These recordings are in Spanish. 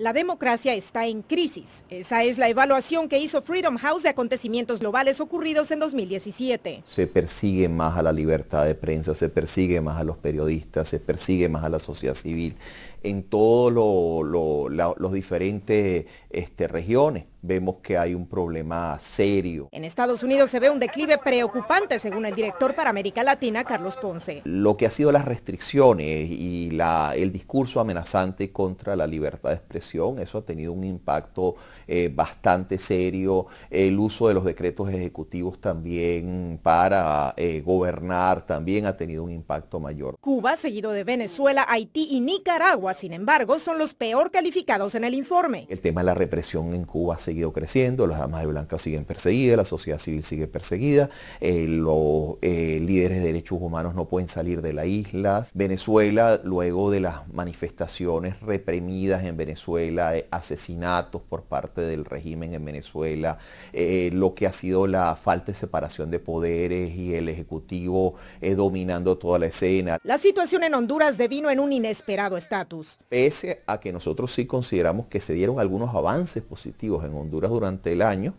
La democracia está en crisis. Esa es la evaluación que hizo Freedom House de acontecimientos globales ocurridos en 2017. Se persigue más a la libertad de prensa, se persigue más a los periodistas, se persigue más a la sociedad civil en todos los diferentes este, regiones vemos que hay un problema serio. En Estados Unidos se ve un declive preocupante, según el director para América Latina, Carlos Ponce. Lo que ha sido las restricciones y el discurso amenazante contra la libertad de expresión, eso ha tenido un impacto eh, bastante serio. El uso de los decretos ejecutivos también para eh, gobernar también ha tenido un impacto mayor. Cuba, seguido de Venezuela, Haití y Nicaragua, sin embargo, son los peor calificados en el informe. El tema de la represión en Cuba seguido creciendo, las damas de blanca siguen perseguidas, la sociedad civil sigue perseguida, eh, los eh, líderes de derechos humanos no pueden salir de la isla. Venezuela, luego de las manifestaciones reprimidas en Venezuela, eh, asesinatos por parte del régimen en Venezuela, lo que ha sido la falta de separación de poderes y el Ejecutivo dominando toda la escena. La situación en Honduras devino en un inesperado estatus. Pese a que nosotros sí consideramos que se dieron algunos avances positivos en Honduras durante el año.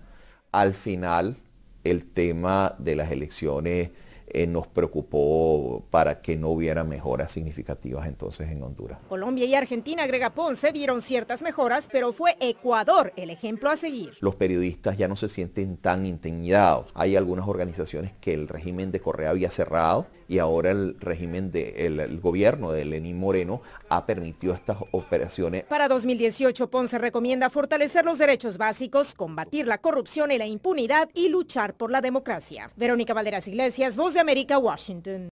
Al final, el tema de las elecciones eh, nos preocupó para que no hubiera mejoras significativas entonces en Honduras. Colombia y Argentina, agrega Ponce, vieron ciertas mejoras, pero fue Ecuador el ejemplo a seguir. Los periodistas ya no se sienten tan intimidados. Hay algunas organizaciones que el régimen de Correa había cerrado y ahora el régimen del gobierno de Lenín Moreno ha permitido estas operaciones. Para 2018, Ponce recomienda fortalecer los derechos básicos, combatir la corrupción y la impunidad y luchar por la democracia. Verónica Valderas Iglesias, voz America, Washington.